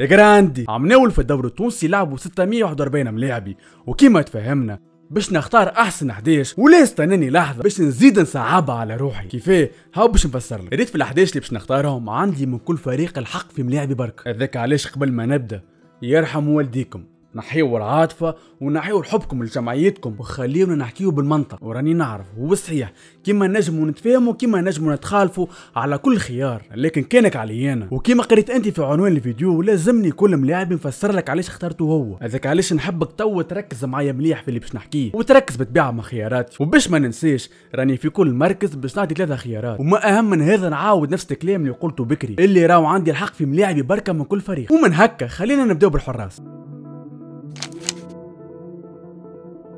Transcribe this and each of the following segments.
يا جراندي عم ناول في الدوري التونسي لعبوا 641 ملاعبي وكيما تفهمنا باش نختار احسن 11 ولا استناني لحظه باش نزيد نصعبها على روحي كيفاه هاو باش نفسر لك ريت في ال11 اللي باش نختارهم عندي من كل فريق الحق في ملاعبي برك هذاك علاش قبل ما نبدا يرحم والديكم نحيو العاطفة ونحيو حبكم لجمعيتكم وخليونا نحكيو بالمنطق وراني نعرف وصحيح كيما نجمو نتفاهموا كيما نجمو نتخالفوا على كل خيار لكن كانك علي انا وكيما قريت انت في عنوان الفيديو لازمني كل ملاعب نفسر لك علاش اخترته هو هذاك علاش نحبك تو تركز معايا مليح في اللي باش نحكيه وتركز بالطبيعه مع خياراتي وباش ما ننساش راني في كل مركز باش نعطي ثلاثه خيارات وما اهم من هذا نعاود نفس الكلام اللي قلته بكري اللي راهو عندي الحق في ملاعبي بركه من كل فريق ومن هكا خلينا نبداو بالحراس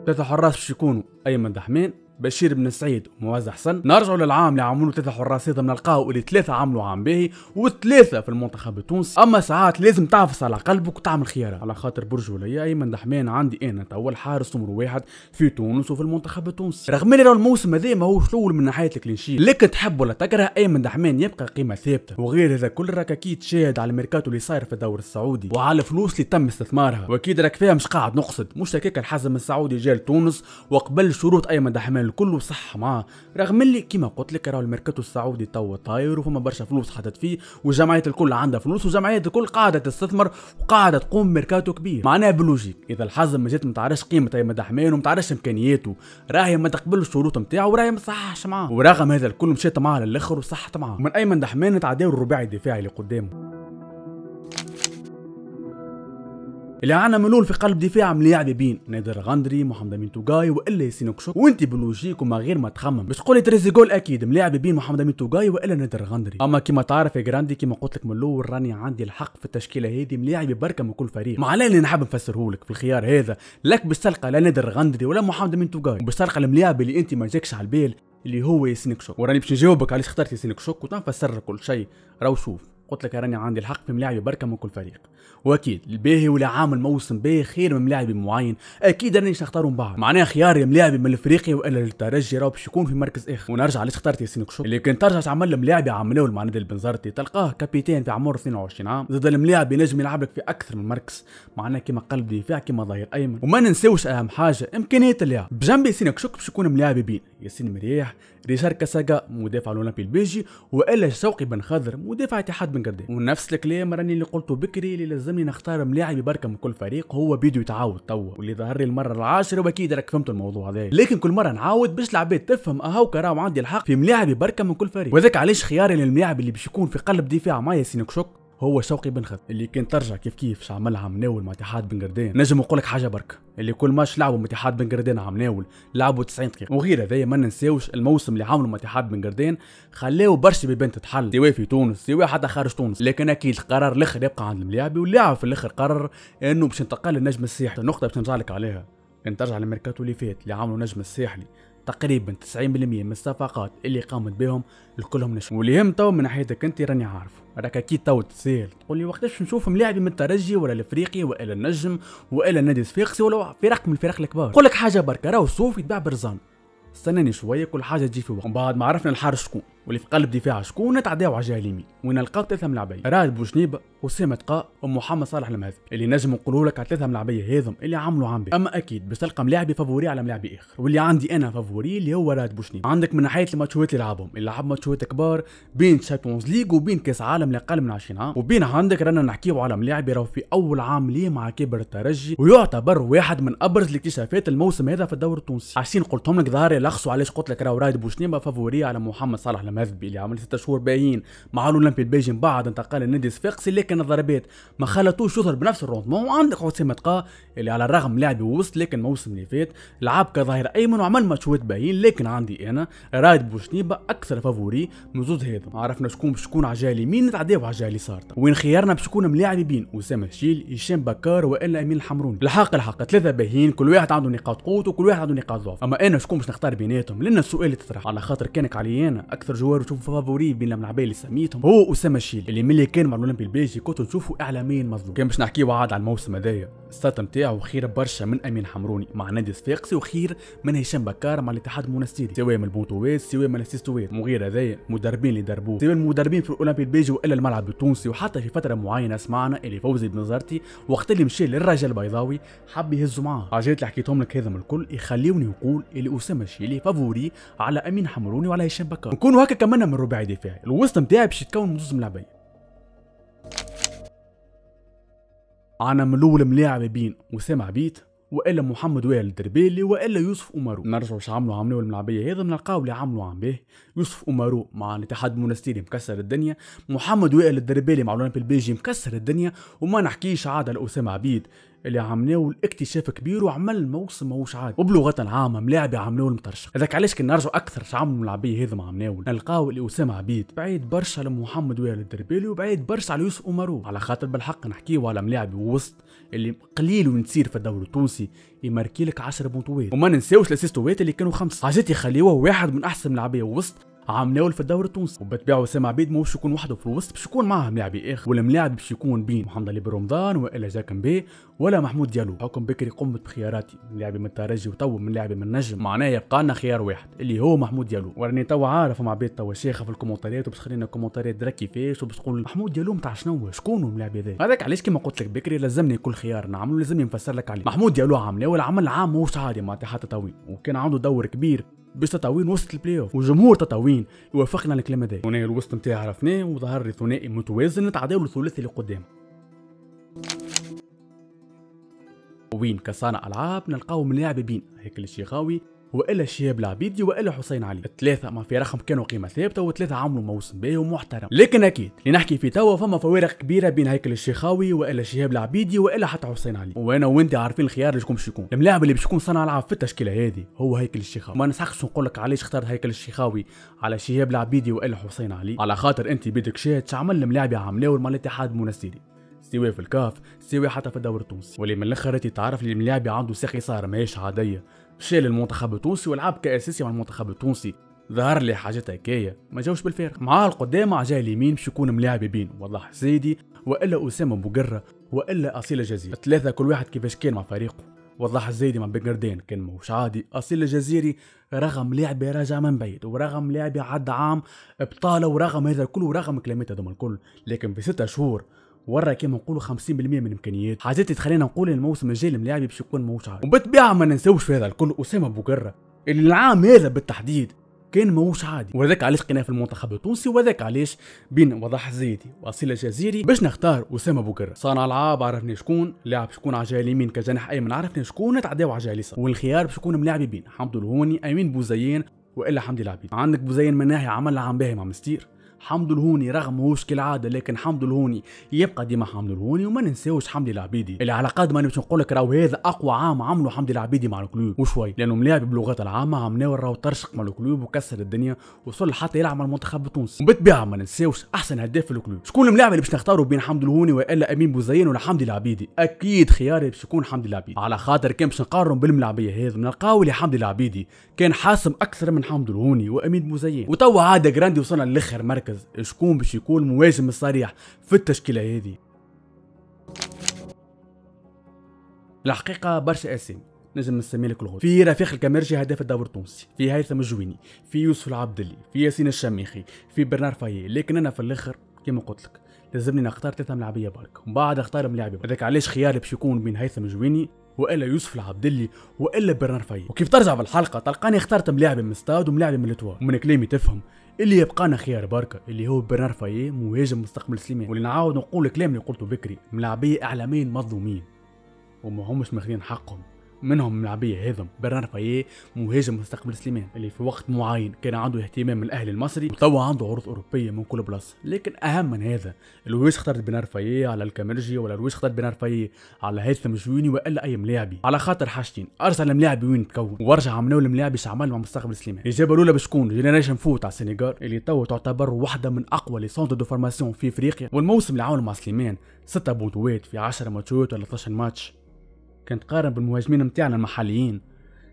ثلاثة حراس باش يكونوا أيمن دحمين بشير بن سعيد ومواز حسن نرجعوا للعام اللي عملوا ثلاثة حراس من نلقاو اللي ثلاثة عملوا عام باهي والثلاثة في المنتخب التونسي أما ساعات لازم تعفس على قلبك وتعمل خيارات على خاطر برج ولي أيمن دحمان عندي أنا توا الحارس نمر واحد في تونس وفي المنتخب التونسي رغم أن الموسم هذا ما هوش الأول من ناحية الكلينشيت لكن تحب ولا تكره أيمن دحمان يبقى قيمة ثابتة وغير هذا كل راك أكيد شاهد على الميركاتو اللي صاير في الدوري السعودي وعلى الفلوس اللي تم استثمارها وأكيد راك فيها مش قاعد نقصد مش هكاك الحزم السعودي جا لتونس وقبل شروط أيمن دحمان الكل وصح معاه رغم اللي كيما قلت لك راه الميركاتو السعودي تو طاير وفما برشا فلوس حاطت فيه وجمعية الكل عندها فلوس وجمعية الكل قاعده تستثمر وقاعده تقوم بميركاتو كبير معناها بلوجيك اذا الحزم ما جات ما تعرفش قيمته طيب ما دحمان وما تعرفش امكانياته راهي ما تقبلش الشروط نتاعو وراهي ما صححش معاه ورغم هذا الكل مشيت معاه للاخر وصحت معاه من ايمن دحمان تعداو الرباعي الدفاعي اللي قدامه اللي عنا ملول في قلب دفاع ملاعب بين نادر غندري محمد امين توغاي والا سينوكشوك وانت بلوجيك وما غير ما تخمم باش تقولي تريزي جول اكيد ملاعب بين محمد امين توغاي والا نادر غندري اما كيما تعرف يا جراندي كيما قلت لك من الاول راني عندي الحق في التشكيله هذه ملاعب بركه من كل فريق معناه اللي نحب نفسره لك في الخيار هذا لك باش تلقى لا نادر غندري ولا محمد امين توغاي باش تلقى الملاعب اللي انت ما جاكش على البال اللي هو ياسينك شوك وراني باش نجاوبك علاش اخترت ياسينك شوك وتنفسر لك كل شيء راهو شوف قلت لك راني عندي الحق في ملاعبي بركه من كل فريق واكيد الباهي ولا عامل موسم باهي خير من ملاعبي معين اكيد راني نختاروا من بعض معناها خياري ملاعبي من الافريقي والا الترجي راهو باش يكون في مركز اخر ونرجع علاش اخترت ياسين كشوك اللي كان ترجع تعمل ملاعبي عملوا المعند البنزرتي تلقاه كابيتان في عمر 22 عام زاد الملاعب ينجم يلعب لك في اكثر من مركز معناها كيما قلب دفاع كيما ظهير ايمن وما ننساوش اهم حاجه امكانيات اللاعب بجنب ياسين كشوك باش يكون ملاعبي بين ياسين مريح ريشار كاساكا مدافع الاولمبي البلجي والا شوقي بن خضر مدافع اتحاد بن قردان ونفس الكلام راني اللي قلته بكري اللي لازمني نختار ملاعب بركه من كل فريق هو بيدو يتعاود توا واللي ظهر لي المره العاشره واكيد راك فهمت الموضوع هذا لكن كل مره نعاود باش العباد تفهم اهو راهو عندي الحق في ملاعب بركه من كل فريق وذاك علاش خياري للملاعب اللي باش يكون في قلب دفاع مع ياسين كشوك هو شوقي بن خد اللي كان ترجع كيف كيف شعمل ناول مع اتحاد بن قردان نجم نقول لك حاجه برك اللي كل ماتش لعبوا مع اتحاد بن قردان ناول لعبوا 90 دقيقه وغير هذايا ما ننساوش الموسم اللي عملوا مع اتحاد بن قردان خلاو برشا بيبان تتحل سواء في تونس سواء حتى خارج تونس لكن اكيد القرار الاخر يبقى عند الملاعب واللاعب في الاخر قرر انه باش ينتقل للنجم الساحلي النقطه باش نرجع لك عليها كان ترجع للميركاتو اللي فات اللي عملوا نجم الساحلي تقريبا 90% من الصفقات اللي قامت بهم الكلهم نشوف واللي يهم تو من ناحيتك انت راني عارف راك اكيد تو تسال تقول لي وقتاش نشوف ملاعبي من الترجي ولا الافريقي ولا النجم ولا النادي الصفيقسي ولا فرق من الفرق الكبار نقول لك حاجه بركه راهو صوفي تباع برزان استناني شويه كل حاجه تجي في وقت من بعد ما عرفنا الحارس شكون واللي في قلب دفاع شكون تعداو على الجهه اليمين وين لقاو ثلاثه من العباد راد بوشنيبه وسام تقا ومحمد صالح المهذب اللي نجم نقولوا لك على ثلاثه من العباد هذم اللي عملوا عام اما اكيد باش تلقى ملاعبي فافوري على ملاعبي اخر واللي عندي انا فافوري اللي هو راد بوشنيبه عندك من ناحيه الماتشات اللي لعبهم اللي لعب ماتشات كبار بين تشامبيونز ليج وبين كاس عالم لاقل من 20 عام وبين عندك رانا نحكيو على ملاعبي راهو في اول عام ليه مع كبر الترجي ويعتبر واحد من ابرز الاكتشافات الموسم هذا في الدوري التونسي عشان قلتهم لك ظهر يلخصوا علاش قلت لك راهو راد بوشنيبه فافوري على محمد صالح مذبي اللي عمل ستة شهور باين مع الاولمبي البيجي من بعد انتقال لنادي الصفاقسي لكن الضربات ما خلتوش يظهر بنفس الروندمون وعندك حسام تقا اللي على الرغم لاعب وسط لكن الموسم اللي فات لعب كظهير ايمن وعمل ماتشات باين لكن عندي انا رائد بوشنيبه اكثر فافوري من زوز هذا عرفنا شكون باش يكون على الجهه اليمين نتعداو على الجهه اليسار وين خيارنا باش يكون ملاعب اسامه الشيل هشام بكار والا امين الحمروني الحق الحق ثلاثه باهيين كل واحد عنده نقاط قوت وكل واحد عنده نقاط ضعف اما انا شكون باش نختار بيناتهم لان السؤال اللي تطرح على خاطر كانك علي انا اكثر جوار وتشوفوا فافوري بين الملاعبين اللي سميتهم هو اسامه شيل اللي ملي كان مع الاولمبي البيجي كنت نشوفه اعلاميا مظلوم كان باش نحكيو عاد على الموسم هذايا السات نتاعو خير برشا من امين حمروني مع نادي صفاقسي وخير من هشام بكار مع الاتحاد المنستيري سواء من البوطويس سواء من السيستويس من غير هذايا مدربين اللي دربوه سواء المدربين في الاولمبي البيجي والا الملعب التونسي وحتى في فتره معينه سمعنا اللي فوزي بنزرتي وقت اللي مشى للرجا البيضاوي حب يهزو معاه حاجات اللي حكيتهم لك هذا من الكل يخليوني نقول اللي اسامه شيلي فافوري على امين حمروني وعلى هشام بكار نكونوا هكا هكا كملنا من الرباعي الدفاعي الوسط نتاعي باش يتكون من زوز ملاعبيه عنا من الاول ملاعب بين وسام عبيد والا محمد وائل الدربيلي والا يوسف امارو نرجعوا شو عملوا عملوا الملعبيه هذا نلقاو اللي عملوا عم به يوسف امارو مع الاتحاد المونستيري مكسر الدنيا محمد وائل الدربيلي مع الاولمبي البيجي مكسر الدنيا وما نحكيش عاد على اسامه عبيد اللي عم ناول اكتشاف كبير وعمل موسم ماهوش عادي وبلغه عامه ملاعبي عم ناول هذاك علاش كنا نرجعوا اكثر شعب الملعبيه هذا ما عم ناول نلقاو اسامه عبيد بعيد برشا لمحمد ويا وائل الدربيلي وبعيد برشا على يوسف امرو على خاطر بالحق نحكيو على ملاعب وسط اللي قليل ونسير في الدوري التونسي يماركي لك 10 بونتوات وما ننساوش الاسيستوات اللي كانوا خمسه حاجات يخليوه واحد من احسن ملاعبيه وسط عم ناول في الدوري التونسي وبتبيع وسام عبيد ما يكون وحده في الوسط باش يكون معاه ملاعبي اخر والملاعب باش يكون بين محمد علي برمضان والا جاكم بي ولا محمود ديالو حكم بكري قمت بخياراتي لاعبي من الترجي وتو من لاعبي من النجم معناه يبقى لنا خيار واحد اللي هو محمود ديالو وراني تو عارف مع بيت تو شيخه في الكومنتات وباش خلينا الكومنتات درا كيفاش وباش تقول محمود ديالو نتاع شنو شكون الملاعب هذا هذاك علاش كيما قلت لك بكري لازمني كل خيار نعمله لازمني نفسر لك عليه محمود ديالو عمله والعمل عام موش عادي معناتها حتى طويل وكان عنده دور كبير باش تطاوين وسط البلاي اوف وجمهور تطاوين يوافقنا على الكلام هذا ثنائي الوسط نتاع عرفناه وظهر ثنائي متوازن نتعداو الثلاثي اللي قدام وين كصانع العاب نلقاو ملاعبين هيك الشيخاوي وإلا شهاب العبيدي وإلا حسين علي الثلاثة ما في رقم كانوا قيمة ثابتة وثلاثة عملوا موسم باهي ومحترم لكن أكيد اللي نحكي فيه توا فما فوارق كبيرة بين هيكل الشيخاوي وإلا شهاب العبيدي وإلا حتى حسين علي وأنا وأنت عارفين الخيار اللي باش يكون الملاعب اللي باش يكون صنع لعب في التشكيلة هذه هو هيكل الشيخاوي ما نسحقش نقول لك علاش اختار هيكل الشيخاوي على شهاب العبيدي وإلا حسين علي على خاطر أنت بدك شاهد شعمل الملاعب عامله مع الاتحاد المنستيري سواء في الكاف سواء حتى في الدوري التونسي واللي من الاخر تعرف اللي الملاعب عنده ساقي صار ماهيش عاديه شال المنتخب التونسي ولعب كاساسي مع المنتخب التونسي ظهر لي حاجات هكايا ما جاوش بالفارق مع القدام على جاي اليمين باش يكون ملاعب بين والله زيدي والا اسامه بقره والا اصيل الجزيري الثلاثه كل واحد كيفاش كان مع فريقه والله الزايدي مع بنقردين كان مش عادي اصيل الجزيري رغم لعبه راجع من بعيد ورغم لعبه عد عام بطاله ورغم هذا الكل ورغم كلامات هذوما الكل لكن في ستة شهور ورا كيما نقولوا 50% من امكانيات حاجات اللي تخلينا نقول الموسم الجاي الملاعب باش يكون موجعه وبالطبيعه ما ننساوش في هذا الكل اسامه بوقره اللي العام هذا بالتحديد كان ماهوش عادي وذاك علاش لقيناه في المنتخب التونسي وذاك علاش بين وضح زيدي واصيل الجزيري باش نختار اسامه بوكر صانع العاب عرفنا شكون لاعب شكون على الجهه اليمين كجناح ايمن عرفنا شكون تعداو على الجهه اليسار والخيار باش يكون ملاعبي بين حمدو الهوني امين بوزيان والا حمدي العبيد عندك بوزيان من ناحيه عمل عام باهي مع مستير حمد الهوني رغم ماهوش كالعاده لكن حمد الهوني يبقى ديما حمد الهوني وما ننساوش حمدي العبيدي اللي على قد ما نمشي نقول لك راهو هذا اقوى عام عمله حمدي العبيدي مع الكلوب وشوي لانه ملاعب باللغات العامه عم ناول راهو ترشق مع الكلوب وكسر الدنيا وصل حتى يلعب مع المنتخب التونسي وبالطبيعه ما ننساوش احسن هداف في الكلوب شكون الملاعب اللي باش نختاروا بين حمد الهوني والا امين بوزين ولا حمدي العبيدي اكيد خياري باش يكون حمدي العبيدي على خاطر كان باش نقارن بالملاعبيه هذا نلقاو اللي حمدي العبيدي كان حاسم اكثر من حمد الهوني وامين بوزين وتو عاد جراندي وصلنا للاخر مركز المركز شكون باش يكون مواجم الصريح في التشكيله هذه الحقيقه برشا اسامي نجم نسمي لك الغول في رفيق الكاميرجي هداف الدوري التونسي في هيثم الجويني في يوسف العبدلي في ياسين الشميخي في برنار فايي لكن انا في الاخر كما قلت لك لازمني نختار ثلاثه ملاعبيه برك ومن بعد اختار ملاعبي هذاك علاش خياري باش يكون بين هيثم الجويني والا يوسف العبدلي والا برنار فايي وكيف ترجع بالحلقه تلقاني اخترت ملاعب من ستاد وملاعب من الاتوار ومن كلامي تفهم اللي يبقانا خيار بركة اللي هو برنار فايي مهاجم مستقبل سليمان واللي نعاود نقول الكلام اللي قلته بكري ملاعبية إعلاميين مظلومين وما همش ماخذين حقهم منهم لاعبيه هيثم برنار رفاييه مهاجم مستقبل سليمان اللي في وقت معين كان عنده اهتمام من الاهلي المصري وتوا عنده عروض اوروبيه من كل بلاصه لكن اهم من هذا لويس اختارت برنار رفاييه على الكاميرجي ولا لويس اختارت برنار رفاييه على هيثم جويني والا اي ملاعبي على خاطر حاجتين ارسل ملاعبي وين تكون ورجع عملوا الملاعبي عمل مع مستقبل سليمان الاجابه الاولى بشكون جينيريشن فوت على السنغال اللي تو تعتبر واحده من اقوى لي سونتر دو فورماسيون في افريقيا والموسم اللي عاونوا مع سليمان 6 بوتوات في 10 ماتشات ولا 13 ماتش كان تقارن بالمهاجمين نتاعنا المحليين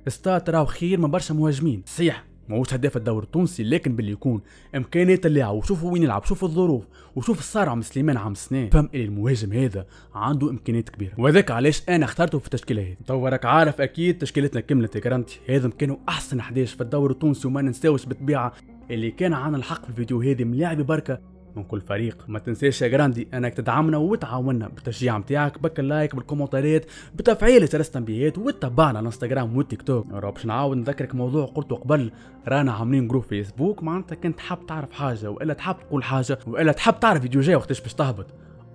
ستات راهو خير من برشا مهاجمين صحيح ماهوش هداف الدوري التونسي لكن باللي يكون امكانيات اللاعب وشوفوا وين يلعب شوفوا الظروف وشوف الصار عم سليمان عم سنان فهم اللي المهاجم هذا عنده امكانيات كبيره وهذاك علاش انا اخترته في التشكيله هذه تو راك عارف اكيد تشكيلتنا كملت كرامتي هذا كانوا احسن 11 في الدوري التونسي وما ننساوش بالطبيعه اللي كان عن الحق في الفيديو هذه ملاعب بركه من كل فريق ما تنساش يا جراندي انك تدعمنا وتعاوننا بالتشجيع متاعك اللايك بالكومنتات بتفعيل جرس التنبيهات وتتابعنا على انستغرام والتيك توك يا رب باش نعاود نذكرك موضوع قلته قبل رانا عاملين جروب فيسبوك معناتها كنت حاب تعرف حاجه والا تحب تقول حاجه والا تحب تعرف فيديو جاي وقتاش باش تهبط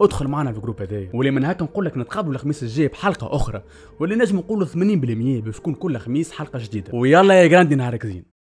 ادخل معنا في الجروب هذايا واللي من هكا نقول لك نتقابلوا الخميس الجاي بحلقه اخرى واللي نجم نقولوا 80% باش تكون كل خميس حلقه جديده ويلا يا جراندي نهارك زين